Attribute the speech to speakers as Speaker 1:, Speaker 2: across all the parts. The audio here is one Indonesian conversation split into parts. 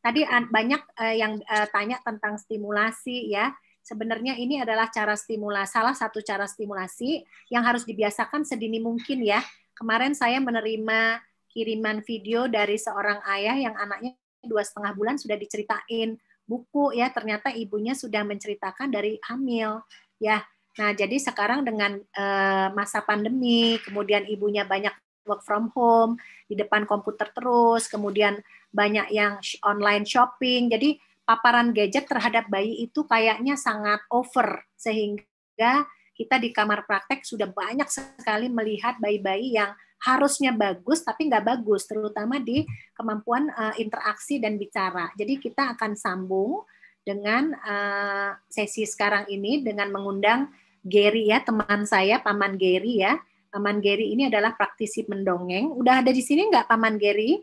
Speaker 1: Tadi banyak eh, yang eh, tanya tentang stimulasi ya. Sebenarnya ini adalah cara stimulasi, salah satu cara stimulasi yang harus dibiasakan sedini mungkin ya. Kemarin saya menerima kiriman video dari seorang ayah yang anaknya dua setengah bulan sudah diceritain buku ya ternyata ibunya sudah menceritakan dari hamil ya nah jadi sekarang dengan eh, masa pandemi kemudian ibunya banyak work from home, di depan komputer terus, kemudian banyak yang online shopping. Jadi paparan gadget terhadap bayi itu kayaknya sangat over sehingga kita di kamar praktek sudah banyak sekali melihat bayi-bayi yang harusnya bagus tapi nggak bagus terutama di kemampuan uh, interaksi dan bicara jadi kita akan sambung dengan uh, sesi sekarang ini dengan mengundang Gary ya teman saya paman Gary ya Paman Geri ini adalah praktisi mendongeng. Udah ada di sini nggak Paman Geri?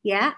Speaker 1: Ya,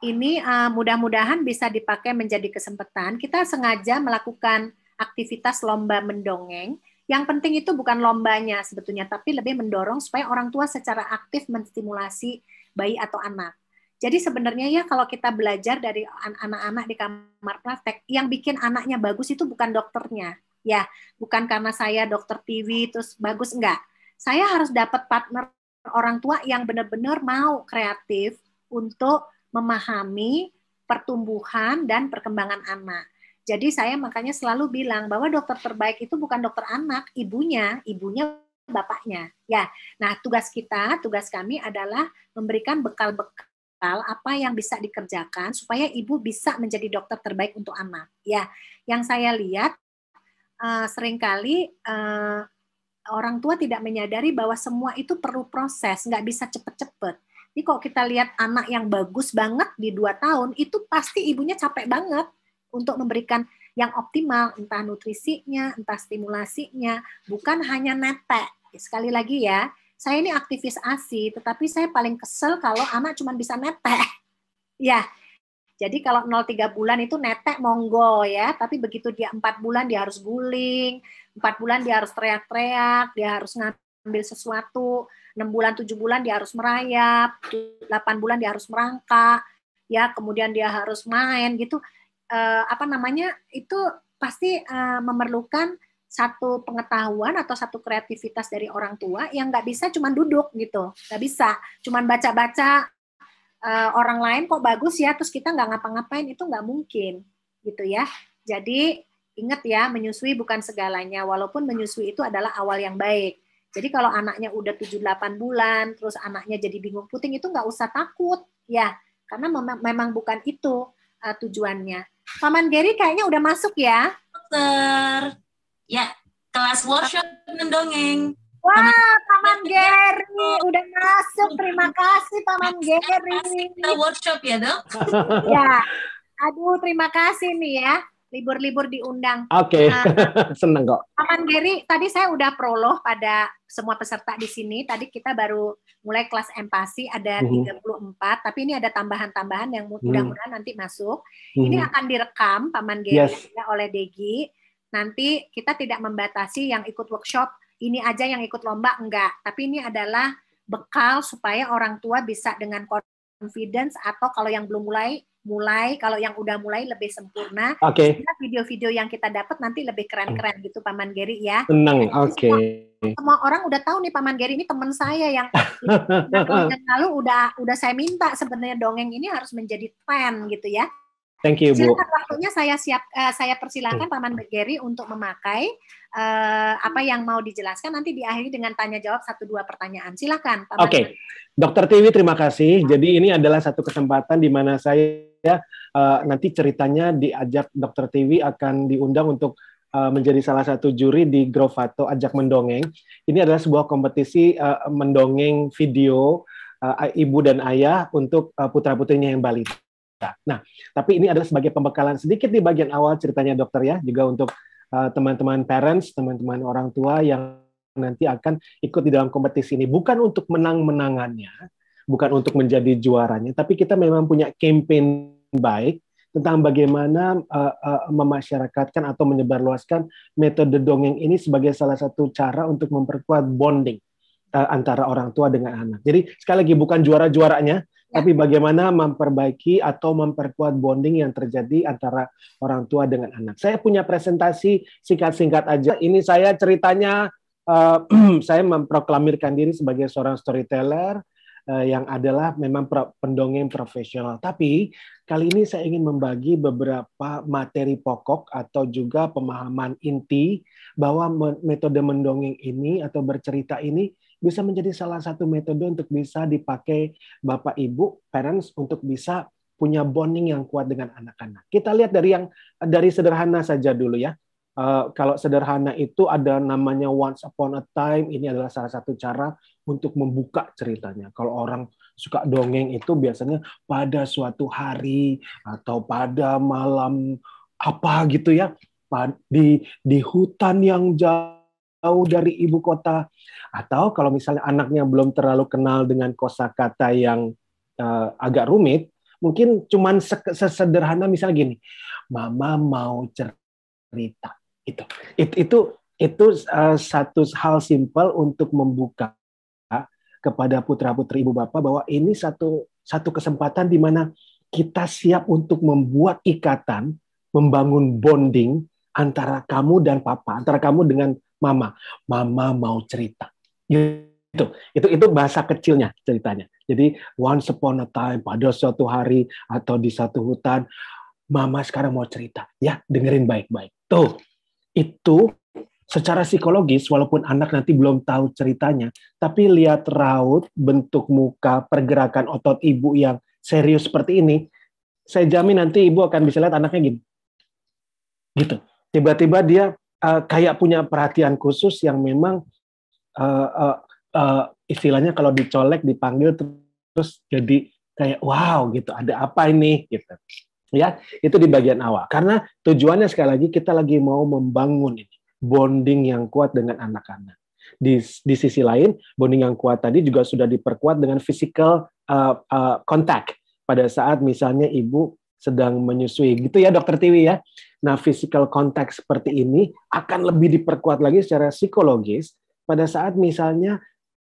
Speaker 1: ini uh, mudah-mudahan bisa dipakai menjadi kesempatan. Kita sengaja melakukan aktivitas lomba mendongeng. Yang penting itu bukan lombanya sebetulnya, tapi lebih mendorong supaya orang tua secara aktif menstimulasi bayi atau anak. Jadi sebenarnya ya kalau kita belajar dari anak-anak di kamar praktek, yang bikin anaknya bagus itu bukan dokternya, ya bukan karena saya dokter TV terus bagus enggak saya harus dapat partner orang tua yang benar-benar mau kreatif untuk memahami pertumbuhan dan perkembangan anak. Jadi saya makanya selalu bilang bahwa dokter terbaik itu bukan dokter anak, ibunya, ibunya bapaknya. Ya. Nah, tugas kita, tugas kami adalah memberikan bekal-bekal apa yang bisa dikerjakan supaya ibu bisa menjadi dokter terbaik untuk anak. Ya, yang saya lihat uh, seringkali uh, orang tua tidak menyadari bahwa semua itu perlu proses, nggak bisa cepet-cepet. Jadi kalau kita lihat anak yang bagus banget di dua tahun, itu pasti ibunya capek banget untuk memberikan yang optimal, entah nutrisinya, entah stimulasinya, bukan hanya netek. Sekali lagi ya, saya ini aktivis ASI, tetapi saya paling kesel kalau anak cuma bisa netek. Ya, jadi kalau 0-3 bulan itu netek monggo ya, tapi begitu dia 4 bulan dia harus guling, 4 bulan dia harus teriak-teriak, dia harus ngambil sesuatu, 6 bulan, 7 bulan dia harus merayap, 8 bulan dia harus merangkak, ya kemudian dia harus main gitu. Eh, apa namanya, itu pasti eh, memerlukan satu pengetahuan atau satu kreativitas dari orang tua yang nggak bisa cuma duduk gitu, nggak bisa, cuma baca-baca uh, orang lain kok bagus ya, terus kita nggak ngapa-ngapain itu nggak mungkin, gitu ya. Jadi ingat ya, menyusui bukan segalanya, walaupun menyusui itu adalah awal yang baik. Jadi kalau anaknya udah 7-8 bulan, terus anaknya jadi bingung puting, itu nggak usah takut, ya. Karena mem memang bukan itu uh, tujuannya. Paman Gary kayaknya udah masuk ya. Dokter. Ya, kelas workshop mendongeng. Wah, Paman Gerry udah masuk. Terima kasih Paman Gerry. Kita workshop ya, Dok? ya. Aduh, terima kasih nih ya. Libur-libur diundang. Oke, okay.
Speaker 2: nah, seneng kok.
Speaker 1: Paman Gerry, tadi saya udah proloh pada semua peserta di sini. Tadi kita baru mulai kelas empati ada mm -hmm. empat, tapi ini ada tambahan-tambahan yang mhm. mudah-mudahan nanti masuk. Mm. Ini akan direkam Paman Gerry yes. oleh Degi nanti kita tidak membatasi yang ikut workshop ini aja yang ikut lomba enggak, tapi ini adalah bekal supaya orang tua bisa dengan confidence atau kalau yang belum mulai mulai kalau yang udah mulai lebih sempurna. Oke. Okay. Video-video yang kita dapat nanti lebih keren-keren gitu Paman Geri ya.
Speaker 2: Tenang. Oke. Okay.
Speaker 1: Semua, orang udah tahu nih Paman Geri ini teman saya yang nah, lalu udah udah saya minta sebenarnya dongeng ini harus menjadi tren gitu ya.
Speaker 2: Thank you, Bu. Silakan
Speaker 1: waktunya saya siap uh, saya persilakan hmm. Paman Begeri untuk memakai uh, apa yang mau dijelaskan nanti diakhiri dengan tanya jawab satu dua pertanyaan. Silakan, Paman. Oke. Okay.
Speaker 2: Dokter Tiwi terima kasih. Jadi ini adalah satu kesempatan di mana saya uh, nanti ceritanya diajak Dokter Tiwi akan diundang untuk menjadi salah satu juri di Grovato Ajak Mendongeng. Ini adalah sebuah kompetisi uh, mendongeng video uh, ibu dan ayah untuk uh, putra-putrinya yang balita Nah, tapi ini adalah sebagai pembekalan sedikit di bagian awal ceritanya dokter ya, juga untuk eh, teman-teman uh, parents, teman-teman orang tua yang nanti akan ikut di dalam kompetisi ini bukan untuk menang-menangannya, bukan untuk menjadi juaranya, tapi kita memang punya campaign baik tentang bagaimana uh, uh, memasyarakatkan atau menyebarluaskan metode dongeng ini sebagai salah satu cara untuk memperkuat bonding antara orang tua dengan anak. Jadi sekali lagi bukan juara-juaranya, Ya. tapi bagaimana memperbaiki atau memperkuat bonding yang terjadi antara orang tua dengan anak. Saya punya presentasi singkat-singkat aja. Ini saya ceritanya uh, saya memproklamirkan diri sebagai seorang storyteller uh, yang adalah memang pro pendongeng profesional. Tapi kali ini saya ingin membagi beberapa materi pokok atau juga pemahaman inti bahwa metode mendongeng ini atau bercerita ini bisa menjadi salah satu metode untuk bisa dipakai Bapak Ibu parents untuk bisa punya bonding yang kuat dengan anak-anak. Kita lihat dari yang dari sederhana saja dulu ya. Uh, kalau sederhana itu ada namanya once upon a time ini adalah salah satu cara untuk membuka ceritanya. Kalau orang suka dongeng itu biasanya pada suatu hari atau pada malam apa gitu ya di di hutan yang jauh jauh dari ibu kota atau kalau misalnya anaknya belum terlalu kenal dengan kosakata yang uh, agak rumit mungkin cuman sesederhana misalnya gini mama mau cerita gitu. itu itu itu itu uh, eh, satu hal simpel untuk membuka kepada putra putri ibu bapak bahwa ini satu satu kesempatan di mana kita siap untuk membuat ikatan membangun bonding antara kamu dan papa antara kamu dengan mama, mama mau cerita. Itu, itu, itu bahasa kecilnya ceritanya. Jadi once upon a time pada suatu hari atau di satu hutan, mama sekarang mau cerita. Ya, dengerin baik-baik. Tuh, itu secara psikologis walaupun anak nanti belum tahu ceritanya, tapi lihat raut, bentuk muka, pergerakan otot ibu yang serius seperti ini, saya jamin nanti ibu akan bisa lihat anaknya gini. Gitu. Tiba-tiba dia uh, kayak punya perhatian khusus yang memang uh, uh, uh, istilahnya kalau dicolek dipanggil terus jadi kayak wow gitu ada apa ini gitu ya itu di bagian awal karena tujuannya sekali lagi kita lagi mau membangun ini bonding yang kuat dengan anak-anak di di sisi lain bonding yang kuat tadi juga sudah diperkuat dengan physical uh, uh, contact pada saat misalnya ibu sedang menyusui gitu ya dokter Tiwi ya. Nah physical contact seperti ini akan lebih diperkuat lagi secara psikologis pada saat misalnya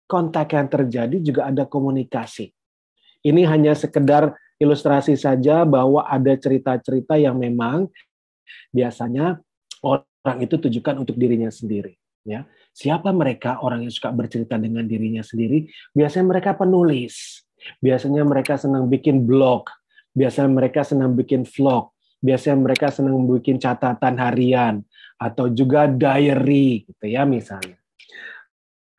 Speaker 2: kontak yang terjadi juga ada komunikasi. Ini hanya sekedar ilustrasi saja bahwa ada cerita-cerita yang memang biasanya orang itu tujukan untuk dirinya sendiri. Ya, siapa mereka orang yang suka bercerita dengan dirinya sendiri? Biasanya mereka penulis, biasanya mereka senang bikin blog, biasanya mereka senang bikin vlog, biasanya mereka senang bikin catatan harian atau juga diary gitu ya misalnya.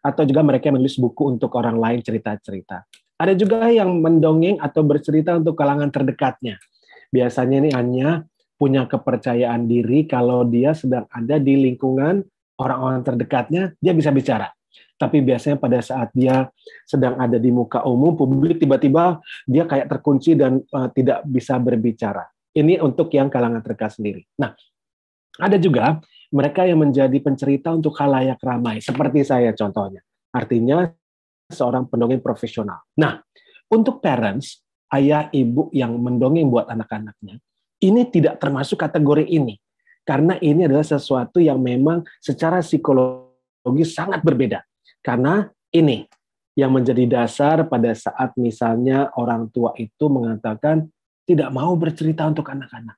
Speaker 2: Atau juga mereka menulis buku untuk orang lain cerita-cerita. Ada juga yang mendongeng atau bercerita untuk kalangan terdekatnya. Biasanya ini hanya punya kepercayaan diri kalau dia sedang ada di lingkungan orang-orang terdekatnya, dia bisa bicara tapi biasanya pada saat dia sedang ada di muka umum publik tiba-tiba dia kayak terkunci dan uh, tidak bisa berbicara. Ini untuk yang kalangan terkas sendiri. Nah, ada juga mereka yang menjadi pencerita untuk halayak ramai seperti saya contohnya. Artinya seorang pendongeng profesional. Nah, untuk parents, ayah ibu yang mendongeng buat anak-anaknya, ini tidak termasuk kategori ini. Karena ini adalah sesuatu yang memang secara psikologis sangat berbeda. Karena ini yang menjadi dasar pada saat misalnya orang tua itu mengatakan tidak mau bercerita untuk anak-anak.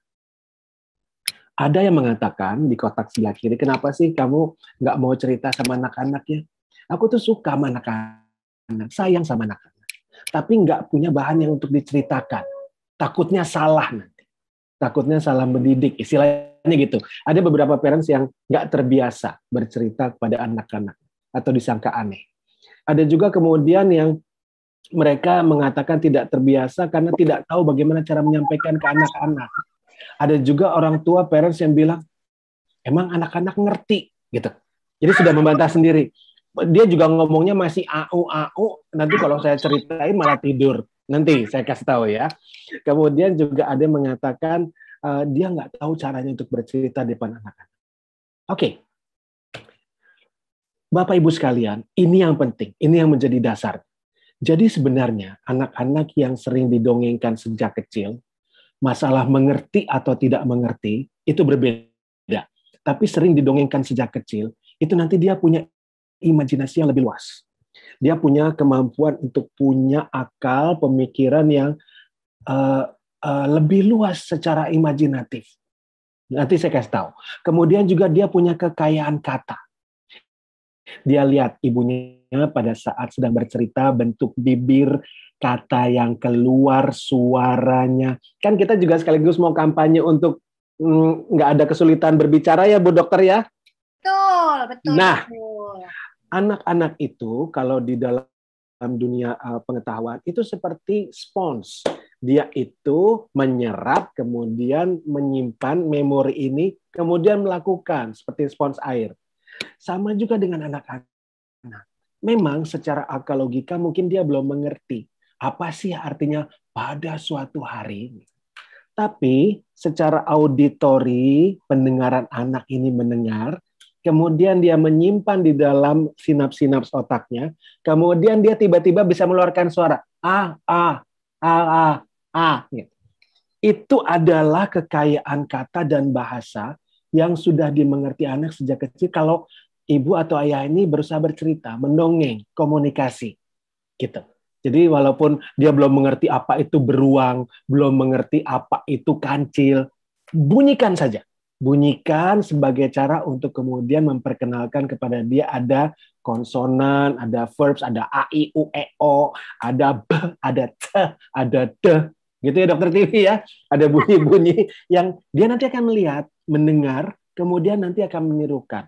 Speaker 2: Ada yang mengatakan di kotak sebelah kiri, kenapa sih kamu nggak mau cerita sama anak-anak ya? Aku tuh suka sama anak-anak, sayang sama anak-anak. Tapi nggak punya bahan yang untuk diceritakan. Takutnya salah nanti. Takutnya salah mendidik, istilahnya gitu. Ada beberapa parents yang nggak terbiasa bercerita kepada anak-anak atau disangka aneh. Ada juga kemudian yang mereka mengatakan tidak terbiasa karena tidak tahu bagaimana cara menyampaikan ke anak-anak. Ada juga orang tua parents yang bilang emang anak-anak ngerti gitu. Jadi sudah membantah sendiri. Dia juga ngomongnya masih au au. Nanti kalau saya ceritain malah tidur. Nanti saya kasih tahu ya. Kemudian juga ada yang mengatakan uh, dia nggak tahu caranya untuk bercerita di depan anak-anak. Oke, okay. Bapak Ibu sekalian, ini yang penting, ini yang menjadi dasar. Jadi sebenarnya anak-anak yang sering didongengkan sejak kecil, masalah mengerti atau tidak mengerti itu berbeda. Tapi sering didongengkan sejak kecil, itu nanti dia punya imajinasi yang lebih luas. Dia punya kemampuan untuk punya akal, pemikiran yang uh, uh, lebih luas secara imajinatif. Nanti saya kasih tahu. Kemudian juga dia punya kekayaan kata. Dia lihat ibunya pada saat sedang bercerita bentuk bibir, kata yang keluar, suaranya. Kan kita juga sekaligus mau kampanye untuk mm, nggak mm, ada kesulitan berbicara ya Bu Dokter ya?
Speaker 1: Betul, betul. Nah,
Speaker 2: anak-anak itu kalau di dalam dunia uh, pengetahuan itu seperti spons. Dia itu menyerap, kemudian menyimpan memori ini, kemudian melakukan seperti spons air. Sama juga dengan anak-anak. Memang secara akal logika mungkin dia belum mengerti apa sih artinya pada suatu hari. Tapi secara auditori pendengaran anak ini mendengar, kemudian dia menyimpan di dalam sinaps-sinaps otaknya, kemudian dia tiba-tiba bisa mengeluarkan suara a a a a a. Gitu. Itu adalah kekayaan kata dan bahasa yang sudah dimengerti anak sejak kecil kalau ibu atau ayah ini berusaha bercerita, mendongeng, komunikasi. Gitu. Jadi walaupun dia belum mengerti apa itu beruang, belum mengerti apa itu kancil, bunyikan saja. Bunyikan sebagai cara untuk kemudian memperkenalkan kepada dia ada konsonan, ada verbs, ada a, i, u, e, o, ada b, ada t, ada d. Gitu ya dokter TV ya. Ada bunyi-bunyi yang dia nanti akan melihat mendengar, kemudian nanti akan menirukan.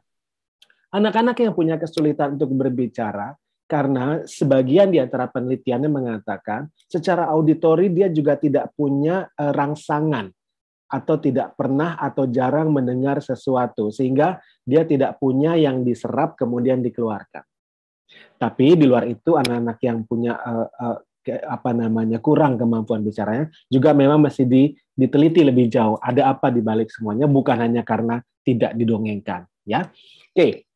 Speaker 2: Anak-anak yang punya kesulitan untuk berbicara, karena sebagian di antara penelitiannya mengatakan secara auditori dia juga tidak punya e, rangsangan atau tidak pernah atau jarang mendengar sesuatu sehingga dia tidak punya yang diserap kemudian dikeluarkan. Tapi di luar itu anak-anak yang punya e, e, apa namanya kurang kemampuan bicaranya juga memang masih di diteliti lebih jauh ada apa di balik semuanya bukan hanya karena tidak didongengkan ya oke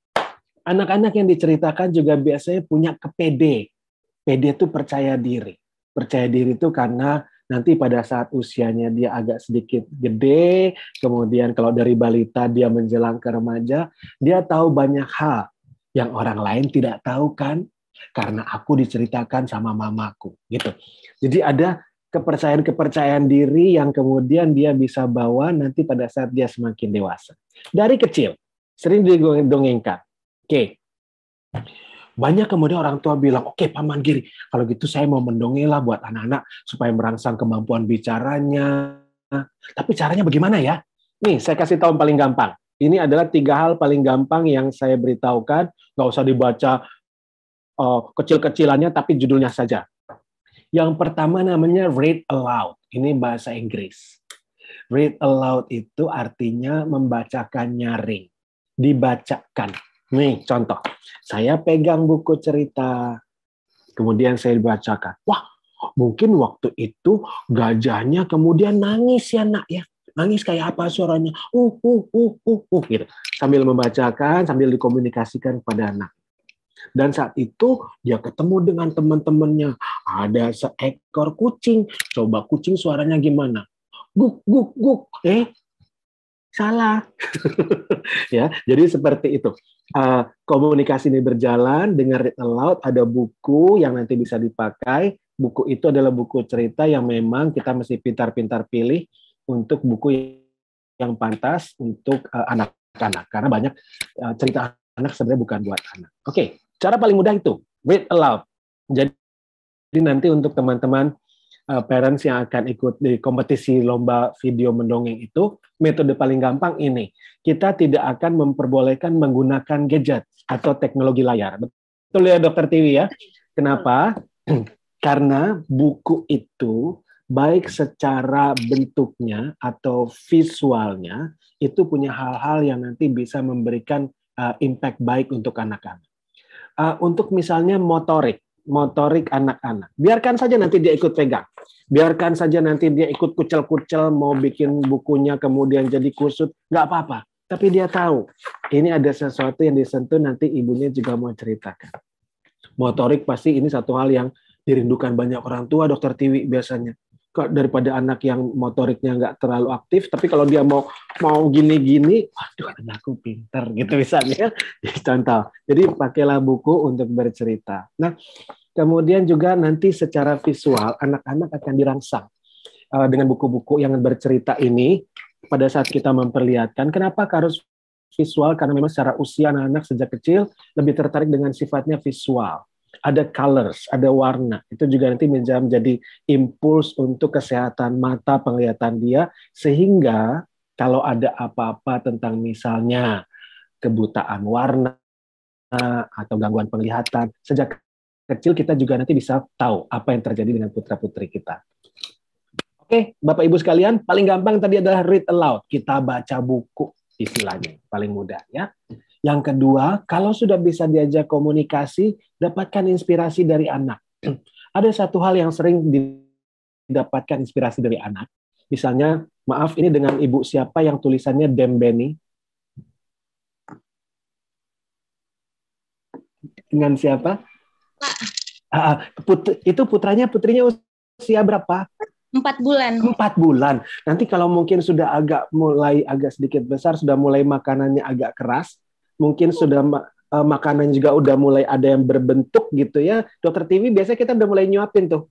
Speaker 2: anak-anak yang diceritakan juga biasanya punya kepede pede itu percaya diri percaya diri itu karena nanti pada saat usianya dia agak sedikit gede, kemudian kalau dari balita dia menjelang ke remaja, dia tahu banyak hal yang orang lain tidak tahu kan karena aku diceritakan sama mamaku gitu. Jadi ada kepercayaan-kepercayaan diri yang kemudian dia bisa bawa nanti pada saat dia semakin dewasa. Dari kecil, sering didongengkan. Oke, banyak kemudian orang tua bilang, oke okay, Paman Giri, kalau gitu saya mau mendongeng lah buat anak-anak supaya merangsang kemampuan bicaranya. Tapi caranya bagaimana ya? Nih, saya kasih tahu yang paling gampang. Ini adalah tiga hal paling gampang yang saya beritahukan. Nggak usah dibaca uh, kecil-kecilannya, tapi judulnya saja yang pertama namanya read aloud. Ini bahasa Inggris. Read aloud itu artinya membacakan nyaring, dibacakan. Nih contoh, saya pegang buku cerita, kemudian saya dibacakan. Wah, mungkin waktu itu gajahnya kemudian nangis ya nak ya. Nangis kayak apa suaranya? Uh, uh, uh, uh, uh, gitu. Sambil membacakan, sambil dikomunikasikan kepada anak. Dan saat itu dia ketemu dengan teman-temannya. Ada seekor kucing. Coba kucing suaranya gimana? Guk, guk, guk. Eh, salah. ya, jadi seperti itu. Uh, komunikasi ini berjalan dengan read aloud. Ada buku yang nanti bisa dipakai. Buku itu adalah buku cerita yang memang kita mesti pintar-pintar pilih untuk buku yang pantas untuk eh, anak-anak. Uh, Karena banyak uh, cerita anak sebenarnya bukan buat anak. Oke, okay. Cara paling mudah itu a aloud. Jadi nanti untuk teman-teman uh, parents yang akan ikut di kompetisi lomba video mendongeng itu, metode paling gampang ini. Kita tidak akan memperbolehkan menggunakan gadget atau teknologi layar. Betul ya Dokter Tiwi ya? Kenapa? Karena buku itu baik secara bentuknya atau visualnya itu punya hal-hal yang nanti bisa memberikan uh, impact baik untuk anak-anak uh, untuk misalnya motorik, motorik anak-anak. Biarkan saja nanti dia ikut pegang. Biarkan saja nanti dia ikut kucel-kucel mau bikin bukunya kemudian jadi kusut, nggak apa-apa. Tapi dia tahu ini ada sesuatu yang disentuh nanti ibunya juga mau ceritakan. Motorik pasti ini satu hal yang dirindukan banyak orang tua, Dokter Tiwi biasanya daripada anak yang motoriknya nggak terlalu aktif tapi kalau dia mau mau gini-gini waduh anakku pinter gitu misalnya contoh jadi pakailah buku untuk bercerita nah kemudian juga nanti secara visual anak-anak akan dirangsang uh, dengan buku-buku yang bercerita ini pada saat kita memperlihatkan kenapa harus visual karena memang secara usia anak-anak sejak kecil lebih tertarik dengan sifatnya visual ada colors, ada warna. Itu juga nanti menjadi impuls untuk kesehatan mata penglihatan dia sehingga kalau ada apa-apa tentang misalnya kebutaan warna atau gangguan penglihatan sejak kecil kita juga nanti bisa tahu apa yang terjadi dengan putra-putri kita. Oke, Bapak Ibu sekalian, paling gampang tadi adalah read aloud. Kita baca buku istilahnya, paling mudah ya. Yang kedua, kalau sudah bisa diajak komunikasi, dapatkan inspirasi dari anak. Ada satu hal yang sering didapatkan inspirasi dari anak. Misalnya, maaf ini dengan ibu siapa yang tulisannya Dembeni? Dengan siapa? Ah, ah, put itu putranya putrinya usia berapa?
Speaker 1: empat bulan
Speaker 2: empat bulan nanti kalau mungkin sudah agak mulai agak sedikit besar sudah mulai makanannya agak keras mungkin sudah ma eh, makanan juga udah mulai ada yang berbentuk gitu ya. Dokter TV biasanya kita udah mulai nyuapin tuh.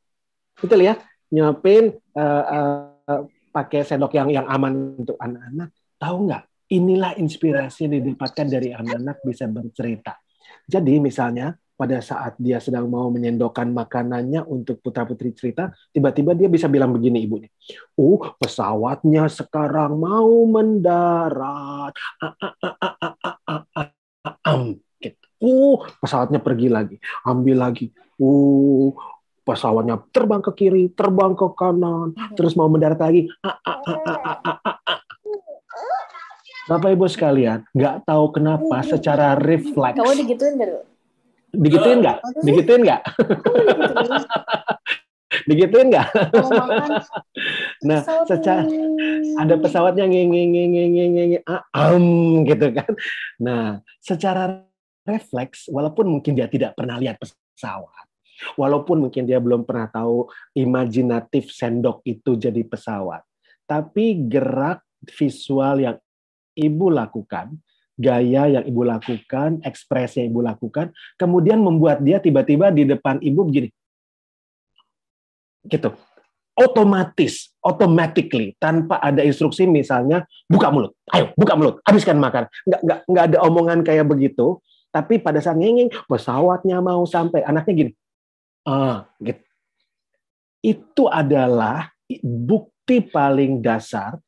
Speaker 2: Betul ya? Nyuapin uh, eh, uh, eh, pakai sendok yang yang aman untuk anak-anak. Tahu nggak? Inilah inspirasi yang didapatkan dari anak-anak bisa bercerita. Jadi misalnya pada saat dia sedang mau menyendokkan makanannya untuk putra-putri cerita, tiba-tiba dia bisa bilang begini ibunya, "Uh, oh, pesawatnya sekarang mau mendarat." Oh, Uh, pesawatnya pergi lagi, ambil lagi. Uh, pesawatnya terbang ke kiri, terbang ke kanan, terus mau mendarat lagi. Bapak Ibu sekalian, nggak tahu kenapa secara refleks. Kamu
Speaker 1: digituin dulu
Speaker 2: Digituin nggak? Digituin nggak? digituin nggak? nah, secara ada pesawatnya nge-nge-nge-nge-nge-nge, aam ah, gitu kan. Nah, secara refleks, walaupun mungkin dia tidak pernah lihat pesawat, walaupun mungkin dia belum pernah tahu imajinatif sendok itu jadi pesawat, tapi gerak visual yang ibu lakukan gaya yang ibu lakukan, ekspresi yang ibu lakukan, kemudian membuat dia tiba-tiba di depan ibu begini. Gitu. Otomatis, automatically, tanpa ada instruksi misalnya, buka mulut, ayo, buka mulut, habiskan makan. Nggak, nggak, nggak ada omongan kayak begitu, tapi pada saat ngingin, pesawatnya mau sampai, anaknya gini. Ah, gitu. Itu adalah bukti paling dasar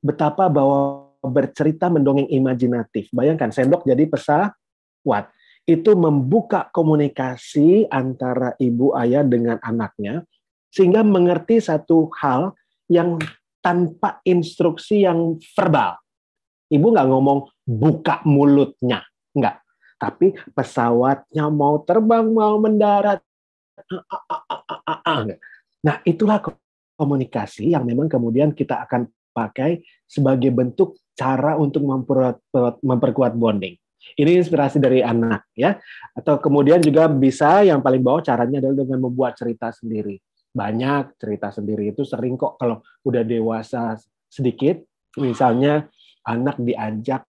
Speaker 2: betapa bahwa bercerita mendongeng imajinatif. Bayangkan sendok jadi pesawat. Itu membuka komunikasi antara ibu ayah dengan anaknya sehingga mengerti satu hal yang tanpa instruksi yang verbal. Ibu nggak ngomong buka mulutnya, nggak. Tapi pesawatnya mau terbang, mau mendarat. Ah, ah, ah, nah, itulah komunikasi yang memang kemudian kita akan pakai sebagai bentuk cara untuk memperkuat, bonding. Ini inspirasi dari anak ya. Atau kemudian juga bisa yang paling bawah caranya adalah dengan membuat cerita sendiri. Banyak cerita sendiri itu sering kok kalau udah dewasa sedikit, misalnya anak diajak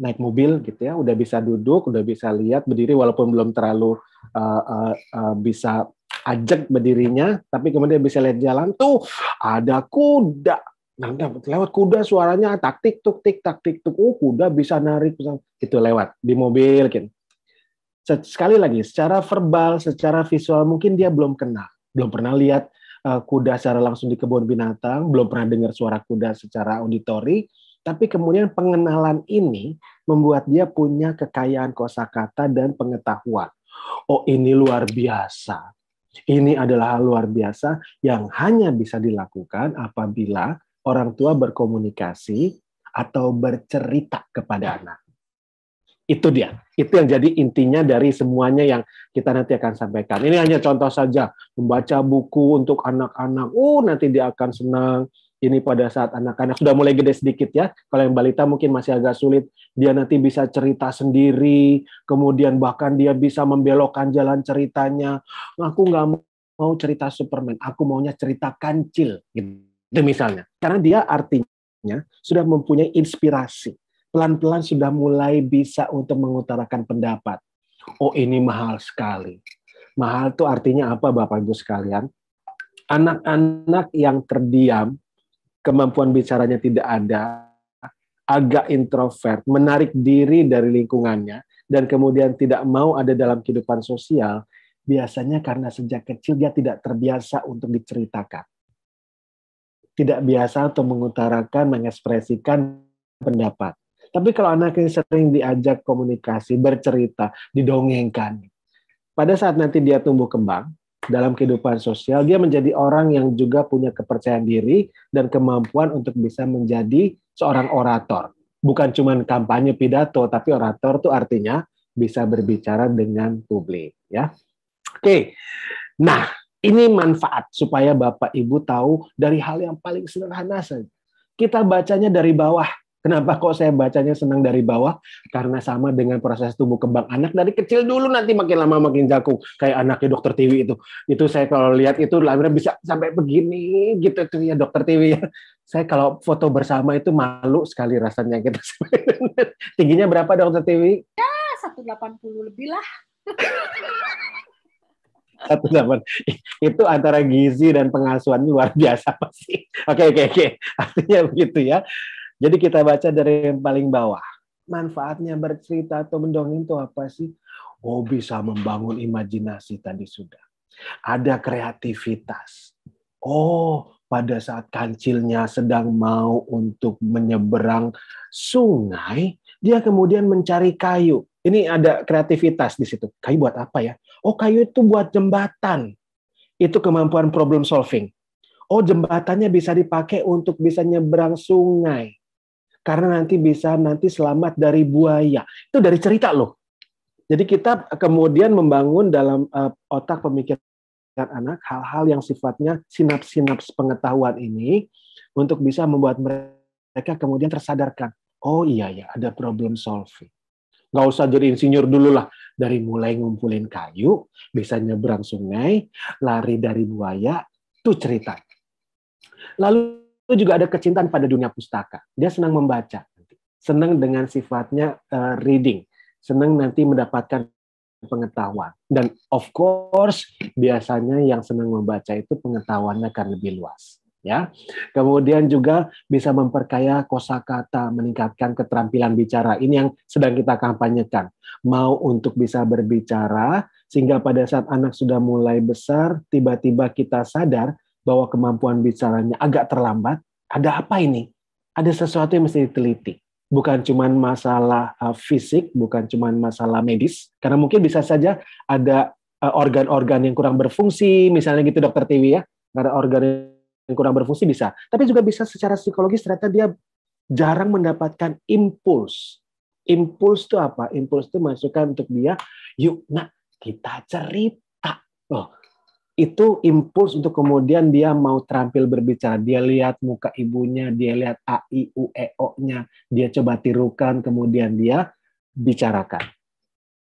Speaker 2: naik mobil gitu ya, udah bisa duduk, udah bisa lihat berdiri walaupun belum terlalu uh, uh, uh, bisa ajak berdirinya, tapi kemudian bisa lihat jalan tuh ada kuda, Nah, lewat kuda suaranya taktik tuk tik taktik tuk. Oh, kuda bisa narik itu lewat di mobil kan. Sekali lagi, secara verbal, secara visual mungkin dia belum kenal, belum pernah lihat uh, kuda secara langsung di kebun binatang, belum pernah dengar suara kuda secara auditori, tapi kemudian pengenalan ini membuat dia punya kekayaan kosakata dan pengetahuan. Oh, ini luar biasa. Ini adalah hal luar biasa yang hanya bisa dilakukan apabila orang tua berkomunikasi atau bercerita kepada anak. Itu dia. Itu yang jadi intinya dari semuanya yang kita nanti akan sampaikan. Ini hanya contoh saja. Membaca buku untuk anak-anak. Oh, nanti dia akan senang. Ini pada saat anak-anak sudah mulai gede sedikit ya. Kalau yang balita mungkin masih agak sulit. Dia nanti bisa cerita sendiri. Kemudian bahkan dia bisa membelokkan jalan ceritanya. Aku nggak mau cerita Superman. Aku maunya cerita kancil. Gitu itu misalnya. Karena dia artinya sudah mempunyai inspirasi. Pelan-pelan sudah mulai bisa untuk mengutarakan pendapat. Oh ini mahal sekali. Mahal itu artinya apa Bapak Ibu sekalian? Anak-anak yang terdiam, kemampuan bicaranya tidak ada, agak introvert, menarik diri dari lingkungannya, dan kemudian tidak mau ada dalam kehidupan sosial, biasanya karena sejak kecil dia tidak terbiasa untuk diceritakan tidak biasa untuk mengutarakan, mengekspresikan pendapat. Tapi kalau anak ini sering diajak komunikasi, bercerita, didongengkan, pada saat nanti dia tumbuh kembang dalam kehidupan sosial, dia menjadi orang yang juga punya kepercayaan diri dan kemampuan untuk bisa menjadi seorang orator. Bukan cuma kampanye pidato, tapi orator itu artinya bisa berbicara dengan publik. Ya, oke. Nah, ini manfaat supaya Bapak Ibu tahu dari hal yang paling sederhana saja. Kita bacanya dari bawah. Kenapa kok saya bacanya senang dari bawah? Karena sama dengan proses tubuh kembang anak dari kecil dulu nanti makin lama makin jago kayak anaknya dokter Tiwi itu. Itu saya kalau lihat itu lahirnya bisa sampai begini gitu tuh ya dokter Tiwi ya. Saya kalau foto bersama itu malu sekali rasanya kita. gitu. Tingginya berapa dokter Tiwi?
Speaker 1: Ya 180 lebih lah.
Speaker 2: satu zaman itu antara gizi dan pengasuhan luar biasa pasti oke oke oke artinya begitu ya jadi kita baca dari yang paling bawah manfaatnya bercerita atau mendongeng itu apa sih oh bisa membangun imajinasi tadi sudah ada kreativitas oh pada saat kancilnya sedang mau untuk menyeberang sungai, dia kemudian mencari kayu. Ini ada kreativitas di situ. Kayu buat apa ya? Oh, kayu itu buat jembatan. Itu kemampuan problem solving. Oh, jembatannya bisa dipakai untuk bisa nyebrang sungai. Karena nanti bisa nanti selamat dari buaya. Itu dari cerita loh. Jadi kita kemudian membangun dalam uh, otak pemikiran anak hal-hal yang sifatnya sinaps-sinaps pengetahuan ini untuk bisa membuat mereka kemudian tersadarkan. Oh iya ya, ada problem solving nggak usah jadi insinyur dulu lah. Dari mulai ngumpulin kayu, bisa nyebrang sungai, lari dari buaya, itu cerita. Lalu juga ada kecintaan pada dunia pustaka. Dia senang membaca, senang dengan sifatnya uh, reading, senang nanti mendapatkan pengetahuan. Dan of course, biasanya yang senang membaca itu pengetahuannya akan lebih luas ya. Kemudian juga bisa memperkaya kosakata, meningkatkan keterampilan bicara. Ini yang sedang kita kampanyekan. Mau untuk bisa berbicara sehingga pada saat anak sudah mulai besar, tiba-tiba kita sadar bahwa kemampuan bicaranya agak terlambat. Ada apa ini? Ada sesuatu yang mesti diteliti. Bukan cuma masalah eh, fisik, bukan cuma masalah medis, karena mungkin bisa saja ada eh, organ-organ yang kurang berfungsi, misalnya gitu dokter Tiwi ya, karena organ kurang berfungsi bisa. Tapi juga bisa secara psikologis ternyata dia jarang mendapatkan impuls. Impuls itu apa? Impuls itu masukan untuk dia, yuk nak kita cerita. Oh, itu impuls untuk kemudian dia mau terampil berbicara. Dia lihat muka ibunya, dia lihat A, I, U, E, O-nya. Dia coba tirukan, kemudian dia bicarakan.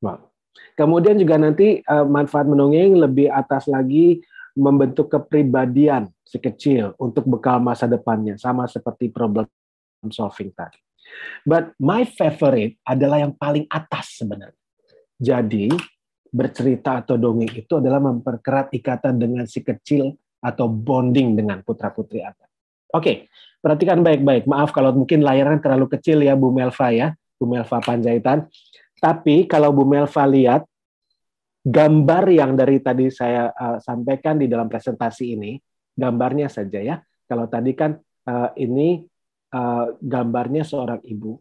Speaker 2: Wow. Kemudian juga nanti eh, manfaat mendongeng lebih atas lagi membentuk kepribadian sekecil untuk bekal masa depannya, sama seperti problem solving tadi. But my favorite adalah yang paling atas sebenarnya. Jadi bercerita atau dongeng itu adalah memperkerat ikatan dengan si kecil atau bonding dengan putra putri Anda. Oke, okay. perhatikan baik-baik. Maaf kalau mungkin layarnya terlalu kecil ya Bu Melva ya, Bu Melva Panjaitan. Tapi kalau Bu Melva lihat gambar yang dari tadi saya uh, sampaikan di dalam presentasi ini, gambarnya saja ya. Kalau tadi kan uh, ini uh, gambarnya seorang ibu.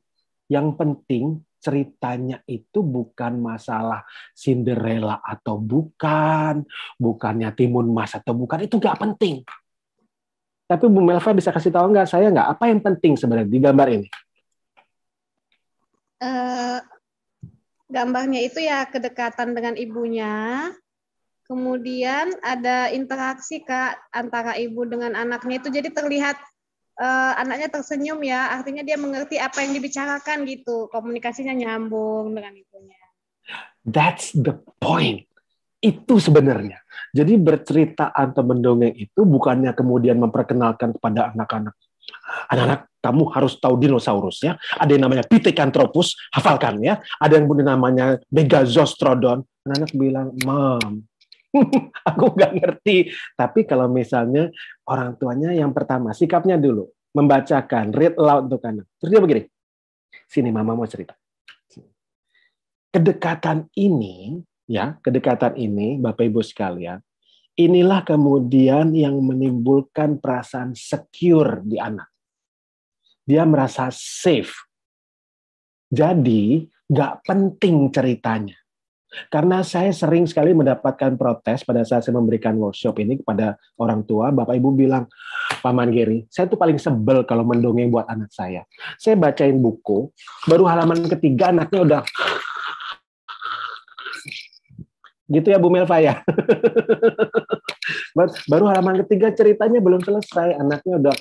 Speaker 2: Yang penting ceritanya itu bukan masalah Cinderella atau bukan, bukannya Timun Mas atau bukan, itu nggak penting. Tapi Bu Melva bisa kasih tahu nggak saya nggak apa yang penting sebenarnya di gambar ini?
Speaker 1: Uh, gambarnya itu ya kedekatan dengan ibunya. Kemudian ada interaksi Kak antara ibu dengan anaknya itu jadi terlihat eh, anaknya tersenyum ya, artinya dia mengerti apa yang dibicarakan gitu. Komunikasinya nyambung dengan ibunya.
Speaker 2: That's the point. Itu sebenarnya. Jadi bercerita atau mendongeng itu bukannya kemudian memperkenalkan kepada anak-anak Anak-anak, kamu harus tahu dinosaurus ya. Ada yang namanya Pithecanthropus, hafalkan ya. Ada yang punya namanya Megazostrodon. Anak-anak bilang, "Mom, aku nggak ngerti." Tapi kalau misalnya orang tuanya yang pertama sikapnya dulu membacakan read aloud untuk anak. Terus dia begini. Sini mama mau cerita. Kedekatan ini ya, kedekatan ini Bapak Ibu sekalian, inilah kemudian yang menimbulkan perasaan secure di anak dia merasa safe. Jadi, nggak penting ceritanya. Karena saya sering sekali mendapatkan protes pada saat saya memberikan workshop ini kepada orang tua, Bapak Ibu bilang, Paman Giri, saya tuh paling sebel kalau mendongeng buat anak saya. Saya bacain buku, baru halaman ketiga anaknya udah gitu ya Bu Melva ya. baru halaman ketiga ceritanya belum selesai, anaknya udah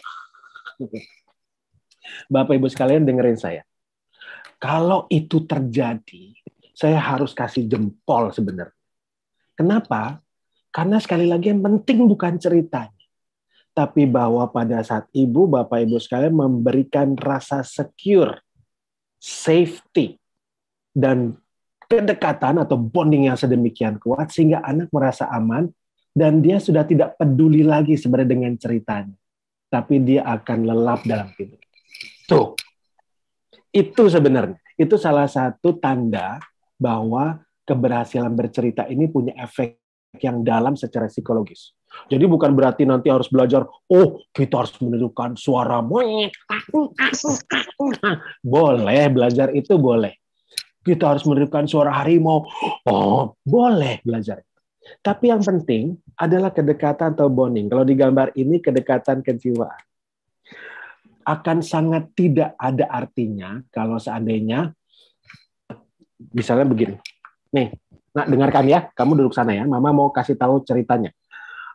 Speaker 2: Bapak Ibu sekalian dengerin saya. Kalau itu terjadi, saya harus kasih jempol sebenarnya. Kenapa? Karena sekali lagi yang penting bukan ceritanya. Tapi bahwa pada saat ibu, bapak, ibu sekalian memberikan rasa secure, safety, dan kedekatan atau bonding yang sedemikian kuat sehingga anak merasa aman dan dia sudah tidak peduli lagi sebenarnya dengan ceritanya tapi dia akan lelap dalam tidur itu Itu sebenarnya. Itu salah satu tanda bahwa keberhasilan bercerita ini punya efek yang dalam secara psikologis. Jadi bukan berarti nanti harus belajar, oh kita harus menirukan suara monyet. Boleh, belajar itu boleh. Kita harus menirukan suara harimau. Oh, boleh belajar. Tapi yang penting adalah kedekatan atau bonding. Kalau di gambar ini kedekatan kejiwaan akan sangat tidak ada artinya kalau seandainya misalnya begini. Nih, nak dengarkan ya, kamu duduk sana ya. Mama mau kasih tahu ceritanya.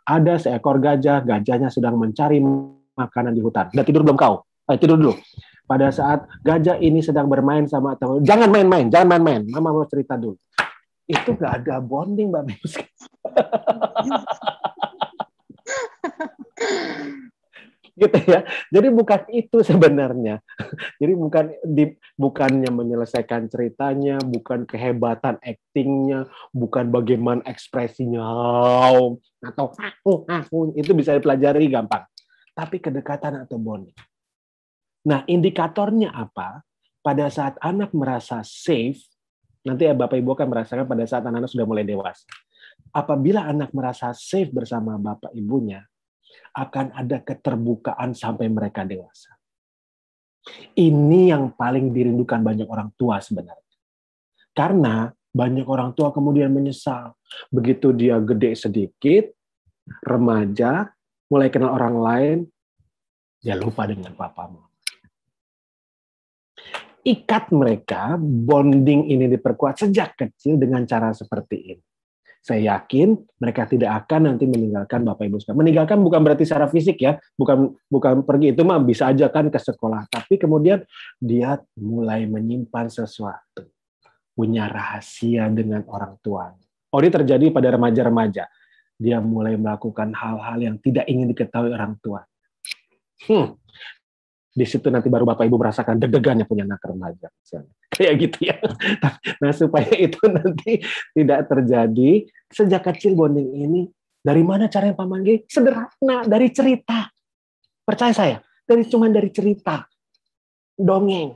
Speaker 2: Ada seekor gajah, gajahnya sedang mencari makanan di hutan. Udah tidur belum kau? Eh, tidur dulu. Pada saat gajah ini sedang bermain sama teman, jangan main-main, jangan main-main. Mama mau cerita dulu. Itu gak ada bonding, Mbak gitu ya. Jadi bukan itu sebenarnya. Jadi bukan di, bukannya menyelesaikan ceritanya, bukan kehebatan aktingnya, bukan bagaimana ekspresinya atau aku aku itu bisa dipelajari gampang. Tapi kedekatan atau bonding. Nah, indikatornya apa? Pada saat anak merasa safe, nanti ya Bapak Ibu akan merasakan pada saat anak-anak sudah mulai dewasa apabila anak merasa safe bersama bapak ibunya, akan ada keterbukaan sampai mereka dewasa. Ini yang paling dirindukan banyak orang tua sebenarnya. Karena banyak orang tua kemudian menyesal. Begitu dia gede sedikit, remaja, mulai kenal orang lain, dia lupa dengan papamu. Ikat mereka, bonding ini diperkuat sejak kecil dengan cara seperti ini saya yakin mereka tidak akan nanti meninggalkan Bapak Ibu sekalian. Meninggalkan bukan berarti secara fisik ya, bukan bukan pergi itu mah bisa aja kan ke sekolah, tapi kemudian dia mulai menyimpan sesuatu, punya rahasia dengan orang tua. Oh, ini terjadi pada remaja-remaja. Dia mulai melakukan hal-hal yang tidak ingin diketahui orang tua. Hmm. Di situ nanti baru Bapak Ibu merasakan deg-degannya punya anak remaja. Misalnya kayak gitu ya. Nah supaya itu nanti tidak terjadi, sejak kecil bonding ini dari mana cara yang paman G? Sederhana dari cerita. Percaya saya, dari cuman dari cerita, dongeng.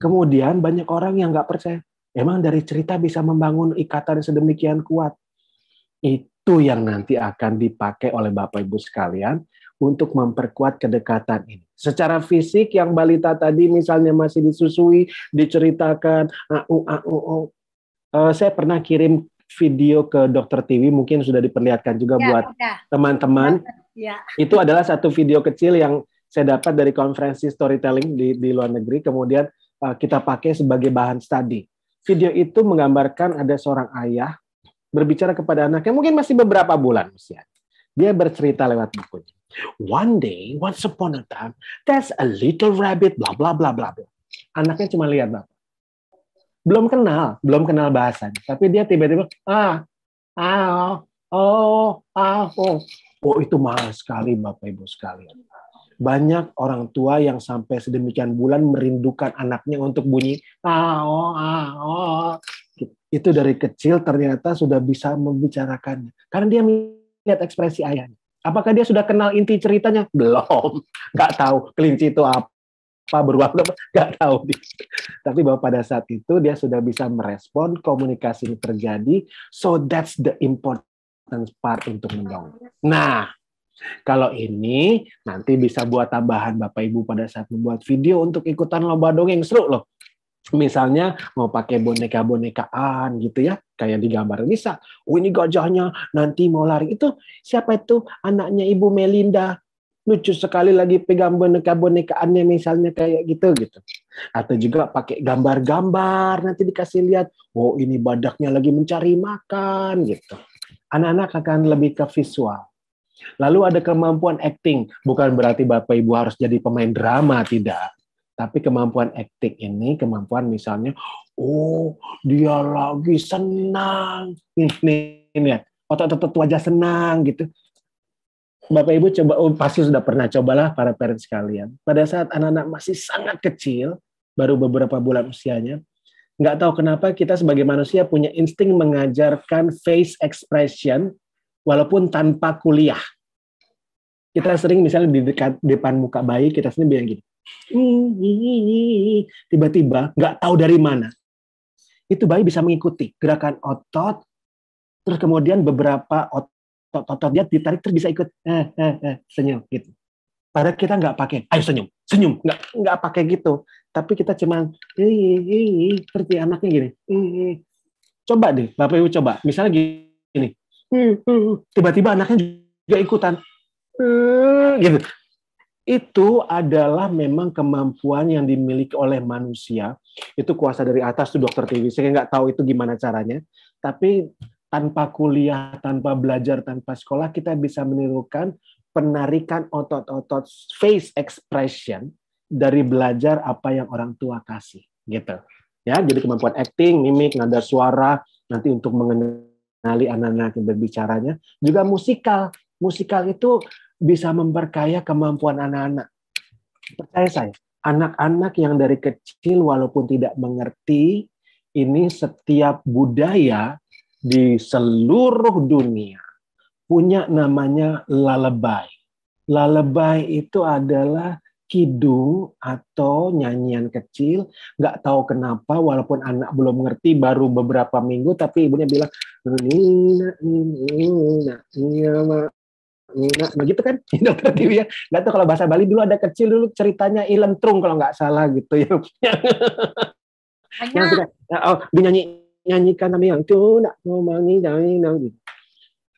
Speaker 2: Kemudian banyak orang yang nggak percaya, emang dari cerita bisa membangun ikatan sedemikian kuat. Itu yang nanti akan dipakai oleh Bapak Ibu sekalian untuk memperkuat kedekatan ini. Secara fisik yang balita tadi misalnya masih disusui, diceritakan, au, au, au. Uh, saya pernah kirim video ke dokter Tiwi, mungkin sudah diperlihatkan juga ya, buat
Speaker 1: teman-teman. ya.
Speaker 2: Itu adalah satu video kecil yang saya dapat dari konferensi storytelling di, di luar negeri, kemudian uh, kita pakai sebagai bahan studi. Video itu menggambarkan ada seorang ayah berbicara kepada anaknya, mungkin masih beberapa bulan usia. Dia bercerita lewat bukunya One day, once upon a time, there's a little rabbit, bla bla bla bla bla. Anaknya cuma lihat bapak. Belum kenal, belum kenal bahasa. Tapi dia tiba-tiba, ah, ah, oh, ah, oh. Oh, itu mahal sekali Bapak Ibu sekalian. Banyak orang tua yang sampai sedemikian bulan merindukan anaknya untuk bunyi, ah, oh, ah, oh. Itu dari kecil ternyata sudah bisa membicarakannya. Karena dia melihat ekspresi ayahnya Apakah dia sudah kenal inti ceritanya? Belum. Nggak tahu kelinci itu apa Beruang apa, nggak tahu. Tapi bahwa pada saat itu dia sudah bisa merespon, komunikasi ini terjadi, so that's the important part untuk mendongeng. Nah, kalau ini nanti bisa buat tambahan Bapak Ibu pada saat membuat video untuk ikutan lomba dongeng seru loh misalnya mau pakai boneka-bonekaan gitu ya kayak di gambar bisa oh ini gajahnya nanti mau lari itu siapa itu anaknya ibu Melinda lucu sekali lagi pegang boneka-bonekaannya misalnya kayak gitu gitu atau juga pakai gambar-gambar nanti dikasih lihat oh ini badaknya lagi mencari makan gitu anak-anak akan lebih ke visual lalu ada kemampuan acting bukan berarti bapak ibu harus jadi pemain drama tidak tapi kemampuan acting ini, kemampuan misalnya, oh dia lagi senang, ini, ini ya, otot-otot wajah senang gitu. Bapak Ibu coba, oh, pasti sudah pernah cobalah para parent sekalian. Pada saat anak-anak masih sangat kecil, baru beberapa bulan usianya, nggak tahu kenapa kita sebagai manusia punya insting mengajarkan face expression walaupun tanpa kuliah. Kita sering misalnya di dekat depan muka bayi kita sering bilang gini, tiba-tiba nggak tahu dari mana itu bayi bisa mengikuti gerakan otot terus kemudian beberapa otot-otot dia ditarik terus bisa ikut eh, eh, eh, senyum gitu padahal kita nggak pakai ayo senyum senyum nggak nggak pakai gitu tapi kita cuma seperti anaknya gini coba deh bapak ibu coba misalnya gini tiba-tiba anaknya juga ikutan gitu itu adalah memang kemampuan yang dimiliki oleh manusia. Itu kuasa dari atas tuh dokter TV. Saya nggak tahu itu gimana caranya. Tapi tanpa kuliah, tanpa belajar, tanpa sekolah, kita bisa menirukan penarikan otot-otot face expression dari belajar apa yang orang tua kasih. Gitu. Ya, jadi kemampuan acting, mimik, nada suara, nanti untuk mengenali anak-anak yang berbicaranya. Juga musikal. Musikal itu bisa memperkaya kemampuan anak-anak. Percaya saya, anak-anak yang dari kecil walaupun tidak mengerti, ini setiap budaya di seluruh dunia punya namanya lalabai. Lalabai itu adalah kidung atau nyanyian kecil. Nggak tahu kenapa, walaupun anak belum ngerti, baru beberapa minggu, tapi ibunya bilang, Nina, nina, nina, Nah, begitu kan dokter Dewi ya nggak tahu kalau bahasa Bali dulu ada kecil dulu ceritanya Ilem Trung kalau nggak salah gitu ya
Speaker 1: yang ya, oh,
Speaker 2: dinyanyi nyanyikan nama yang nak ngomongi nyanyi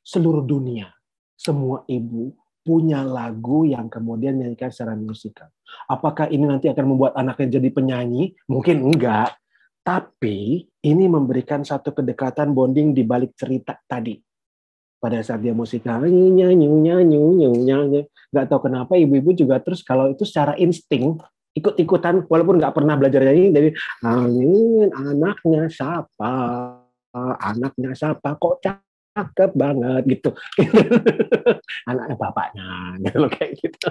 Speaker 2: seluruh dunia semua ibu punya lagu yang kemudian nyanyikan secara musikal apakah ini nanti akan membuat anaknya jadi penyanyi mungkin enggak tapi ini memberikan satu kedekatan bonding di balik cerita tadi pada saat dia musik nyanyi nyanyi nyanyi nyanyi nggak tahu kenapa ibu-ibu juga terus kalau itu secara insting ikut-ikutan walaupun nggak pernah belajar nyanyi dari angin anaknya siapa anaknya siapa kok cakep banget gitu anaknya bapaknya kalau gitu kayak gitu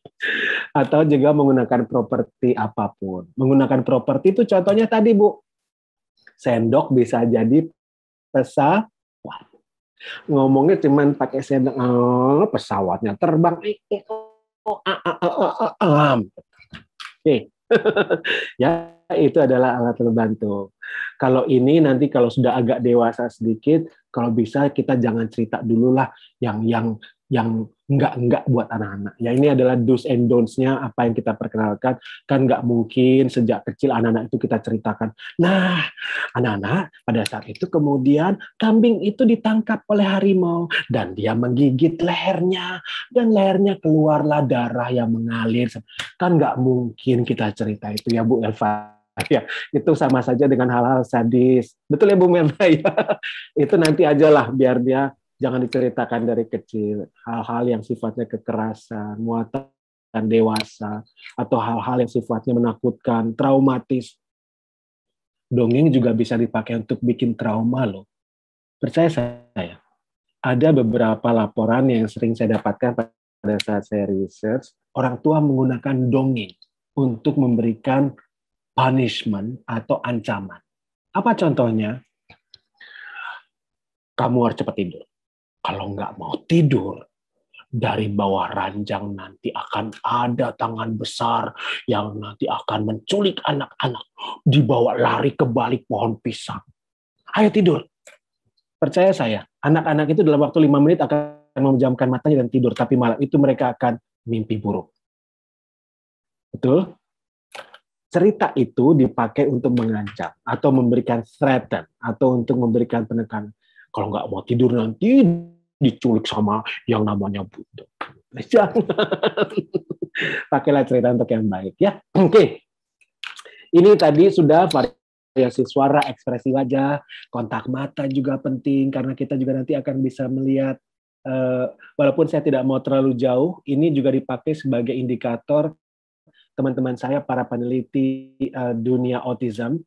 Speaker 2: atau juga menggunakan properti apapun menggunakan properti itu contohnya tadi bu sendok bisa jadi pesa ngomongnya cuman pakai sendok oh, pesawatnya terbang
Speaker 1: eh, eh, oh,
Speaker 2: ah, ah, ah, Oke. ya itu adalah alat terbantu. Kalau ini nanti kalau sudah agak dewasa sedikit, kalau bisa kita jangan cerita dulu lah yang yang yang enggak-enggak buat anak-anak. Ya ini adalah do's and don'ts-nya apa yang kita perkenalkan. Kan enggak mungkin sejak kecil anak-anak itu kita ceritakan. Nah, anak-anak pada saat itu kemudian kambing itu ditangkap oleh harimau dan dia menggigit lehernya dan lehernya keluarlah darah yang mengalir. Kan enggak mungkin kita cerita itu ya Bu Elva ya itu sama saja dengan hal-hal sadis betul ya Bu Melda ya itu nanti aja lah biar dia jangan diceritakan dari kecil hal-hal yang sifatnya kekerasan muatan dewasa atau hal-hal yang sifatnya menakutkan traumatis dongeng juga bisa dipakai untuk bikin trauma loh percaya saya ada beberapa laporan yang sering saya dapatkan pada saat saya research orang tua menggunakan dongeng untuk memberikan punishment atau ancaman apa contohnya kamu harus cepat tidur. Kalau nggak mau tidur, dari bawah ranjang nanti akan ada tangan besar yang nanti akan menculik anak-anak, dibawa lari ke balik pohon pisang. Ayo tidur. Percaya saya, anak-anak itu dalam waktu lima menit akan memejamkan matanya dan tidur, tapi malam itu mereka akan mimpi buruk. Betul? Cerita itu dipakai untuk mengancam atau memberikan threaten atau untuk memberikan penekanan. Kalau nggak mau tidur nanti diculik sama yang namanya Buddha. Jangan. Pakailah cerita untuk yang baik ya. Oke. Okay. Ini tadi sudah variasi suara, ekspresi wajah, kontak mata juga penting karena kita juga nanti akan bisa melihat Uh, walaupun saya tidak mau terlalu jauh, ini juga dipakai sebagai indikator teman-teman saya para peneliti uh, dunia autism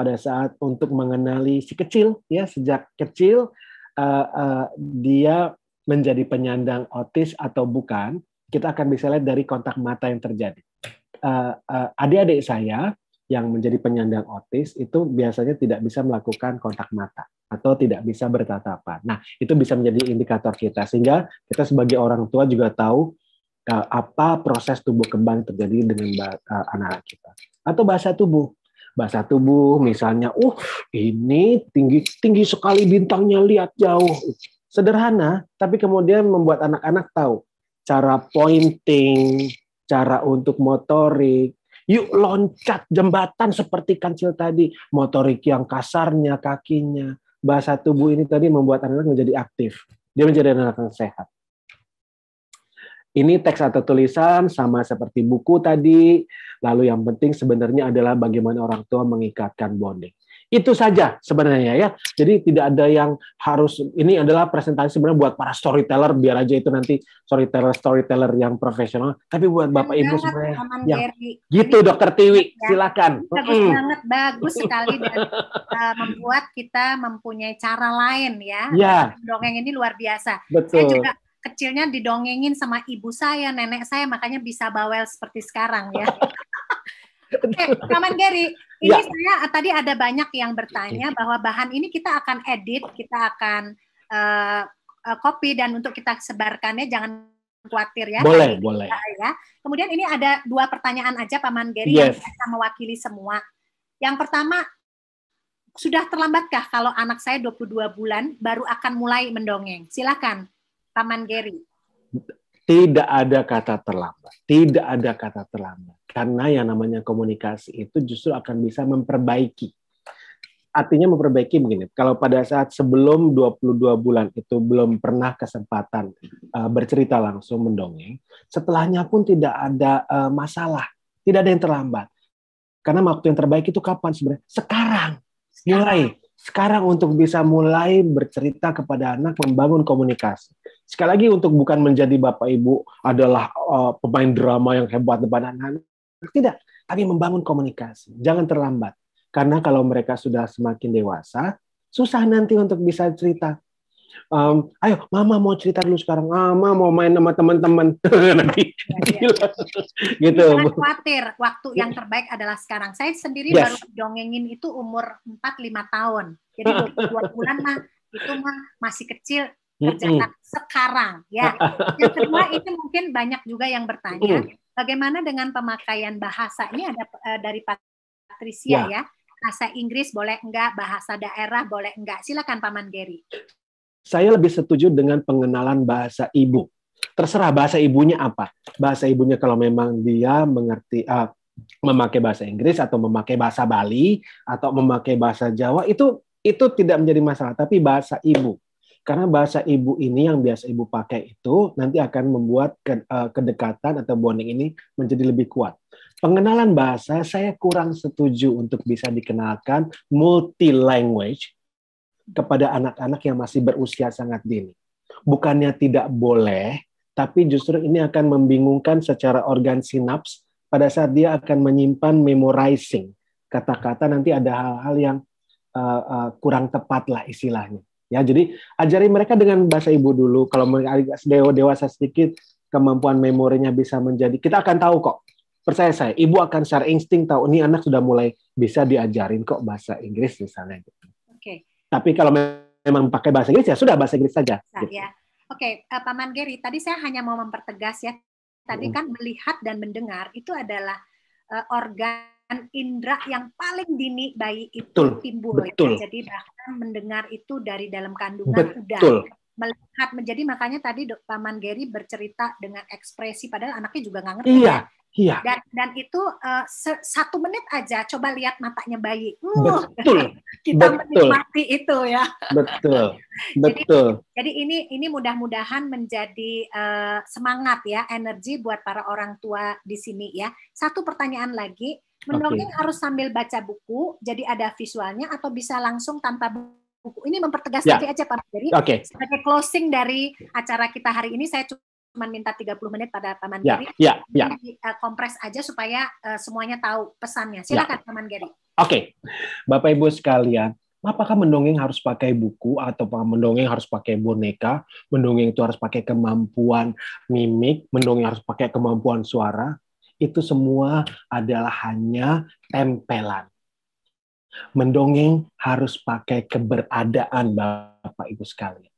Speaker 2: pada saat untuk mengenali si kecil ya sejak kecil uh, uh, dia menjadi penyandang otis atau bukan kita akan bisa lihat dari kontak mata yang terjadi uh, uh, adik-adik saya yang menjadi penyandang otis itu biasanya tidak bisa melakukan kontak mata atau tidak bisa bertatapan. Nah, itu bisa menjadi indikator kita sehingga kita sebagai orang tua juga tahu apa proses tubuh kembang terjadi dengan anak-anak kita. Atau bahasa tubuh bahasa tubuh misalnya, "Uh, ini tinggi tinggi sekali bintangnya, lihat jauh." Sederhana, tapi kemudian membuat anak-anak tahu cara pointing, cara untuk motorik, yuk loncat jembatan seperti kancil tadi, motorik yang kasarnya kakinya, bahasa tubuh ini tadi membuat anak-anak menjadi aktif. Dia menjadi anak-anak yang sehat. Ini teks atau tulisan sama seperti buku tadi. Lalu yang penting sebenarnya adalah bagaimana orang tua mengikatkan bonding. Itu saja sebenarnya ya. Jadi tidak ada yang harus ini adalah presentasi sebenarnya buat para storyteller biar aja itu nanti storyteller storyteller yang profesional. Tapi buat bapak ibu sebenarnya yang gitu dokter Tiwi ya. silakan. Bagus mm. banget
Speaker 1: bagus sekali dan uh, membuat kita mempunyai cara lain ya. ya. Dongeng ini luar biasa. Betul. Saya juga kecilnya didongengin sama ibu saya, nenek saya, makanya bisa bawel seperti sekarang ya. Oke, okay, Kaman Gary, ini ya. saya ah, tadi ada banyak yang bertanya bahwa bahan ini kita akan edit, kita akan uh, copy dan untuk kita sebarkannya jangan khawatir ya. Boleh, kita, boleh. Ya. Kemudian ini ada dua pertanyaan aja Paman Gary yes. yang bisa mewakili semua. Yang pertama, sudah terlambatkah kalau anak saya 22 bulan baru akan mulai mendongeng? Silakan. Taman Geri.
Speaker 2: Tidak ada kata terlambat, tidak ada kata terlambat. Karena yang namanya komunikasi itu justru akan bisa memperbaiki. Artinya memperbaiki begini, kalau pada saat sebelum 22 bulan itu belum pernah kesempatan uh, bercerita langsung mendongeng, setelahnya pun tidak ada uh, masalah, tidak ada yang terlambat. Karena waktu yang terbaik itu kapan sebenarnya? Sekarang. Mulai sekarang untuk bisa mulai bercerita kepada anak membangun komunikasi sekali lagi untuk bukan menjadi bapak ibu adalah uh, pemain drama yang hebat depan anak-anak tidak tapi membangun komunikasi jangan terlambat karena kalau mereka sudah semakin dewasa susah nanti untuk bisa cerita um, ayo mama mau cerita dulu sekarang ah, mama mau main sama teman-teman nanti ya, gitu Jangan
Speaker 1: khawatir waktu yang terbaik adalah sekarang saya sendiri yes. baru dongengin itu umur 4-5 tahun jadi dua bulan mah itu mah masih kecil kerjakan mm-hmm. sekarang ya. Yang kedua itu mungkin banyak juga yang bertanya mm. bagaimana dengan pemakaian bahasa? Ini ada uh, dari Patricia ya. ya. Bahasa Inggris boleh enggak, bahasa daerah boleh enggak? Silakan Paman Gary.
Speaker 2: Saya lebih setuju dengan pengenalan bahasa ibu. Terserah bahasa ibunya apa. Bahasa ibunya kalau memang dia mengerti uh, memakai bahasa Inggris atau memakai bahasa Bali atau memakai bahasa Jawa itu itu tidak menjadi masalah, tapi bahasa ibu karena bahasa ibu ini yang biasa ibu pakai itu nanti akan membuat ke, uh, kedekatan atau bonding ini menjadi lebih kuat. Pengenalan bahasa saya kurang setuju untuk bisa dikenalkan multi language kepada anak-anak yang masih berusia sangat dini. Bukannya tidak boleh, tapi justru ini akan membingungkan secara organ sinaps pada saat dia akan menyimpan memorizing kata-kata nanti ada hal-hal yang uh, uh, kurang tepat lah istilahnya ya jadi ajari mereka dengan bahasa ibu dulu kalau mereka dewasa sedikit kemampuan memorinya bisa menjadi kita akan tahu kok percaya saya ibu akan secara insting tahu ini anak sudah mulai bisa diajarin kok bahasa Inggris misalnya gitu oke okay. tapi kalau memang pakai bahasa Inggris ya sudah bahasa Inggris saja nah, gitu.
Speaker 1: ya oke okay. uh, eh, paman Gary tadi saya hanya mau mempertegas ya tadi mm. kan melihat dan mendengar itu adalah uh, organ indera yang paling dini bayi itu betul, timbul. Ya. Betul. Jadi bahkan mendengar itu dari dalam kandungan betul. udah melihat menjadi makanya tadi Dok Paman Geri bercerita dengan ekspresi padahal anaknya juga nggak ngerti. Iya. Ya. Iya. Dan dan itu uh, satu menit aja coba lihat matanya bayi. Uh, betul. kita betul. menikmati itu ya. Betul.
Speaker 2: Betul.
Speaker 1: Jadi, jadi ini ini mudah-mudahan menjadi uh, semangat ya, energi buat para orang tua di sini ya. Satu pertanyaan lagi, Mendongeng okay. harus sambil baca buku, jadi ada visualnya atau bisa langsung tanpa buku. Ini mempertegas ya. aja Pak. Mandiri. okay. sebagai closing dari acara kita hari ini saya cuma minta 30 menit pada Pak ya, Mandiri. Ya, ya, ya. kompres aja supaya uh, semuanya tahu pesannya. Ya. Silakan ya. Pak Mandiri. Oke.
Speaker 2: Okay. Bapak Ibu sekalian, apakah mendongeng harus pakai buku atau mendongeng harus pakai boneka, mendongeng itu harus pakai kemampuan mimik, mendongeng harus pakai kemampuan suara itu semua adalah hanya tempelan. Mendongeng harus pakai keberadaan Bapak Ibu sekalian.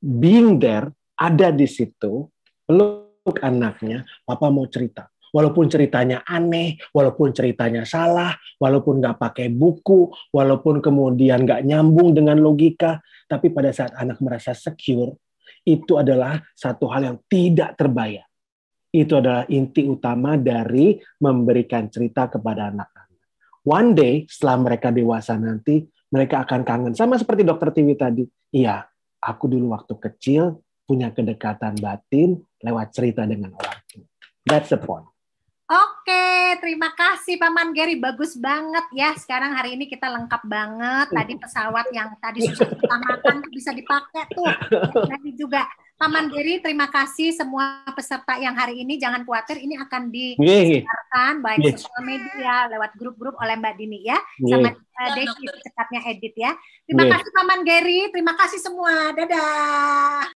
Speaker 2: Being there, ada di situ, peluk anaknya, Papa mau cerita. Walaupun ceritanya aneh, walaupun ceritanya salah, walaupun nggak pakai buku, walaupun kemudian nggak nyambung dengan logika, tapi pada saat anak merasa secure, itu adalah satu hal yang tidak terbayar itu adalah inti utama dari memberikan cerita kepada anak-anak. One day, setelah mereka dewasa nanti, mereka akan kangen. Sama seperti dokter Tiwi tadi. Iya, aku dulu waktu kecil punya kedekatan batin lewat cerita dengan orang tua. That's the point.
Speaker 1: Oke, terima kasih Paman Gary. Bagus banget ya. Sekarang hari ini kita lengkap banget. Tadi pesawat yang tadi susah kita makan bisa dipakai tuh. Tadi juga Paman Mandiri, terima kasih semua peserta yang hari ini. Jangan khawatir, ini akan disiarkan baik di sosial media, lewat grup-grup oleh Mbak Dini ya, sama uh, Desi, edit ya. Terima kasih Paman Mandiri, terima kasih semua. Dadah.